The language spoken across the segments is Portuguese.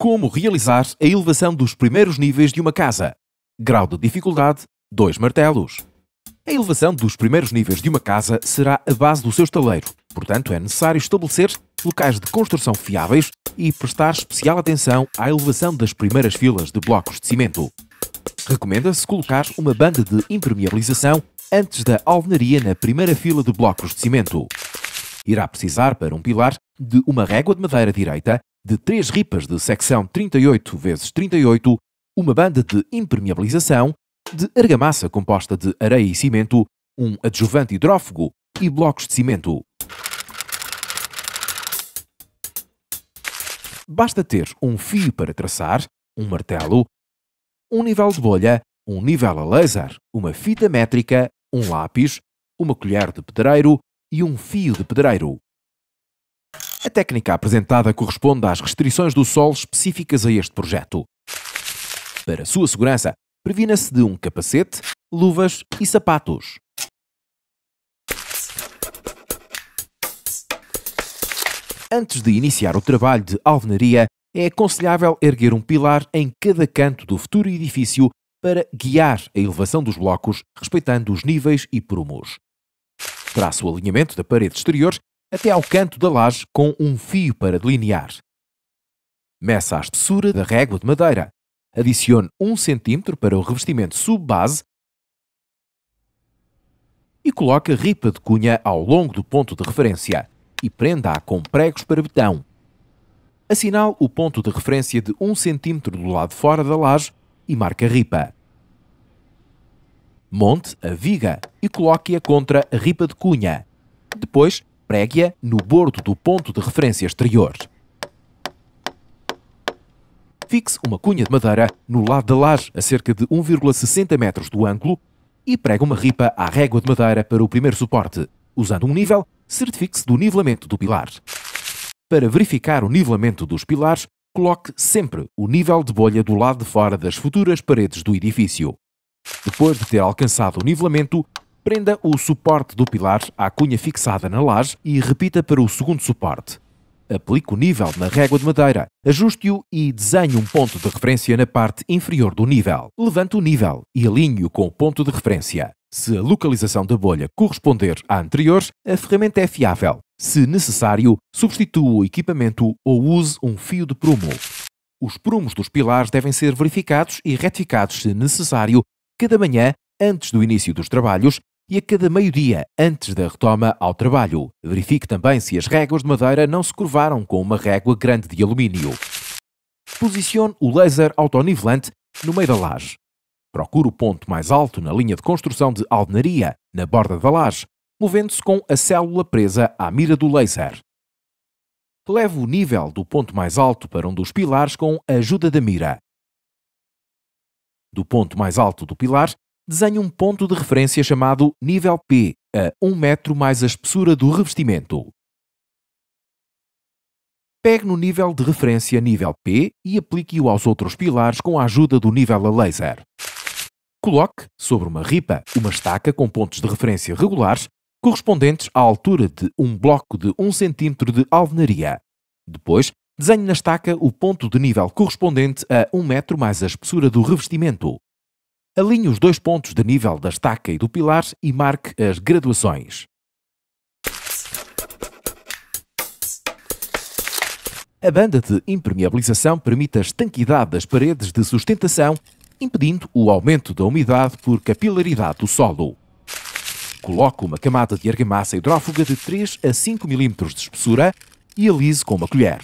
Como realizar a elevação dos primeiros níveis de uma casa. Grau de dificuldade: 2 martelos. A elevação dos primeiros níveis de uma casa será a base do seu estaleiro, portanto, é necessário estabelecer locais de construção fiáveis e prestar especial atenção à elevação das primeiras filas de blocos de cimento. Recomenda-se colocar uma banda de impermeabilização antes da alvenaria na primeira fila de blocos de cimento. Irá precisar, para um pilar, de uma régua de madeira direita de três ripas de secção 38 x 38, uma banda de impermeabilização, de argamassa composta de areia e cimento, um adjuvante hidrófugo e blocos de cimento. Basta ter um fio para traçar, um martelo, um nível de bolha, um nível a laser, uma fita métrica, um lápis, uma colher de pedreiro e um fio de pedreiro. A técnica apresentada corresponde às restrições do solo específicas a este projeto. Para sua segurança, previna-se de um capacete, luvas e sapatos. Antes de iniciar o trabalho de alvenaria, é aconselhável erguer um pilar em cada canto do futuro edifício para guiar a elevação dos blocos, respeitando os níveis e prumos. Traça o alinhamento da parede exterior até ao canto da laje com um fio para delinear. Meça a espessura da régua de madeira. Adicione 1 cm para o revestimento sub-base e coloque a ripa de cunha ao longo do ponto de referência e prenda-a com pregos para betão. Assinale o ponto de referência de 1 cm do lado fora da laje e marque a ripa. Monte a viga e coloque-a contra a ripa de cunha. Depois, préguia no bordo do ponto de referência exterior. Fixe uma cunha de madeira no lado da laje a cerca de 1,60 metros do ângulo e pregue uma ripa à régua de madeira para o primeiro suporte. Usando um nível, certifique-se do nivelamento do pilar. Para verificar o nivelamento dos pilares, coloque sempre o nível de bolha do lado de fora das futuras paredes do edifício. Depois de ter alcançado o nivelamento, Prenda o suporte do pilar à cunha fixada na laje e repita para o segundo suporte. Aplique o nível na régua de madeira, ajuste-o e desenhe um ponto de referência na parte inferior do nível. Levante o nível e alinhe-o com o ponto de referência. Se a localização da bolha corresponder à anterior, a ferramenta é fiável. Se necessário, substitua o equipamento ou use um fio de prumo. Os prumos dos pilares devem ser verificados e retificados se necessário cada manhã antes do início dos trabalhos e a cada meio-dia antes da retoma ao trabalho. Verifique também se as réguas de madeira não se curvaram com uma régua grande de alumínio. Posicione o laser autonivelante no meio da laje. Procure o ponto mais alto na linha de construção de alvenaria, na borda da laje, movendo-se com a célula presa à mira do laser. Leve o nível do ponto mais alto para um dos pilares com a ajuda da mira. Do ponto mais alto do pilar, Desenhe um ponto de referência chamado nível P, a 1 metro mais a espessura do revestimento. Pegue no nível de referência nível P e aplique-o aos outros pilares com a ajuda do nível a laser. Coloque, sobre uma ripa, uma estaca com pontos de referência regulares correspondentes à altura de um bloco de 1 cm de alvenaria. Depois, desenhe na estaca o ponto de nível correspondente a 1 metro mais a espessura do revestimento. Alinhe os dois pontos de nível da estaca e do pilar e marque as graduações. A banda de impermeabilização permite a estanquidade das paredes de sustentação, impedindo o aumento da umidade por capilaridade do solo. Coloque uma camada de argamassa hidrófuga de 3 a 5 mm de espessura e alise com uma colher.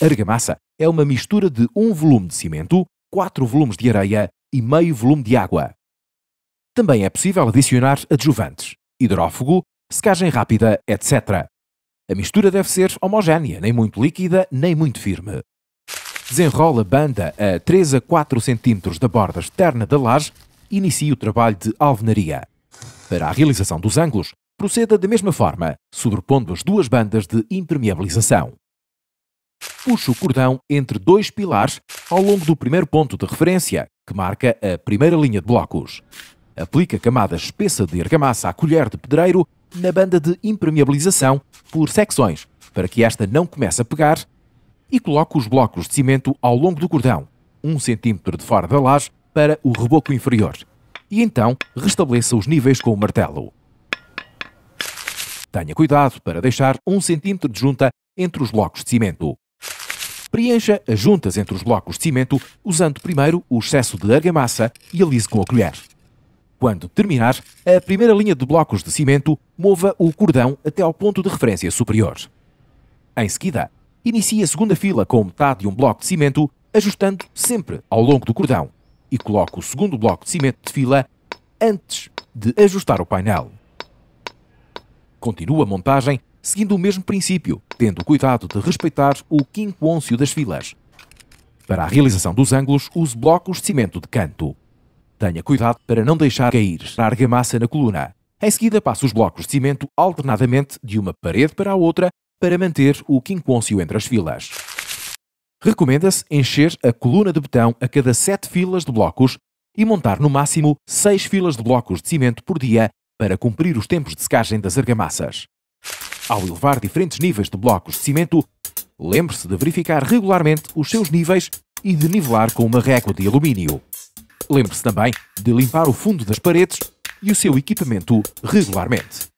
A argamassa é uma mistura de um volume de cimento, 4 volumes de areia e meio volume de água. Também é possível adicionar adjuvantes, hidrófugo, secagem rápida, etc. A mistura deve ser homogénea, nem muito líquida, nem muito firme. Desenrola a banda a 3 a 4 cm da borda externa da laje e inicie o trabalho de alvenaria. Para a realização dos ângulos, proceda da mesma forma, sobrepondo as duas bandas de impermeabilização puxa o cordão entre dois pilares ao longo do primeiro ponto de referência, que marca a primeira linha de blocos. Aplica camada espessa de argamassa à colher de pedreiro na banda de impermeabilização por secções, para que esta não comece a pegar, e coloca os blocos de cimento ao longo do cordão, 1 um cm de fora da laje para o reboco inferior. E então restabeleça os níveis com o martelo. Tenha cuidado para deixar 1 um cm de junta entre os blocos de cimento. Preencha as juntas entre os blocos de cimento usando primeiro o excesso de argamassa e alise com a colher. Quando terminar, a primeira linha de blocos de cimento mova o cordão até ao ponto de referência superior. Em seguida, inicie a segunda fila com metade de um bloco de cimento, ajustando sempre ao longo do cordão, e coloque o segundo bloco de cimento de fila antes de ajustar o painel. Continua a montagem seguindo o mesmo princípio, tendo cuidado de respeitar o quinquôncio das filas. Para a realização dos ângulos, use blocos de cimento de canto. Tenha cuidado para não deixar cair a argamassa na coluna. Em seguida, passe os blocos de cimento alternadamente de uma parede para a outra para manter o quinquôncio entre as filas. Recomenda-se encher a coluna de betão a cada 7 filas de blocos e montar no máximo 6 filas de blocos de cimento por dia para cumprir os tempos de secagem das argamassas ao elevar diferentes níveis de blocos de cimento, lembre-se de verificar regularmente os seus níveis e de nivelar com uma régua de alumínio. Lembre-se também de limpar o fundo das paredes e o seu equipamento regularmente.